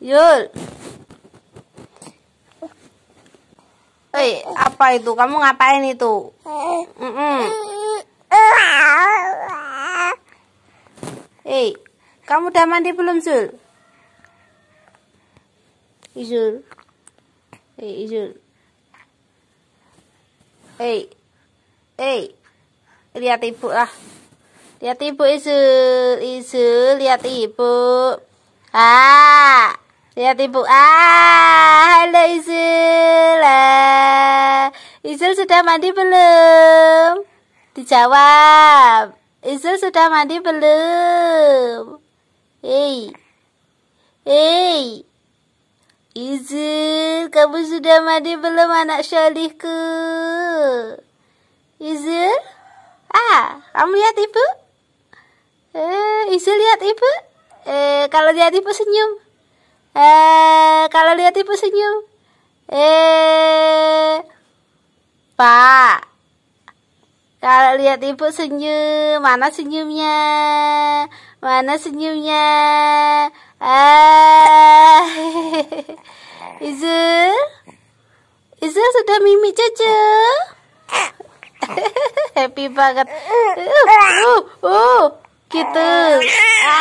Yul. Eh, hey, apa itu? Kamu ngapain itu? Mm -mm. Hei, kamu udah mandi belum, Zul? Izul. Eh, Hei, eh, Izul. Hei. Eh, Hei. Lihat ibu lah. Lihat ibu, Izul. Izul, lihat ibu. Ah. Lihat ya, ibu, ah halo Izul ah. Izul sudah mandi belum? Dijawab Izul sudah mandi belum? Hei Hei Izul kamu sudah mandi belum anak syalihku? Izul Ah kamu lihat ibu? Eh Izul lihat ibu? Eh kalau lihat ibu senyum Eh, kalau lihat ibu senyum. Eh, Pak. Kalau lihat ibu senyum, mana senyumnya? Mana senyumnya? Eh, Izu, Izu sudah mimi cucu. Happy banget. Uh, uh, uh, gitu. Ah.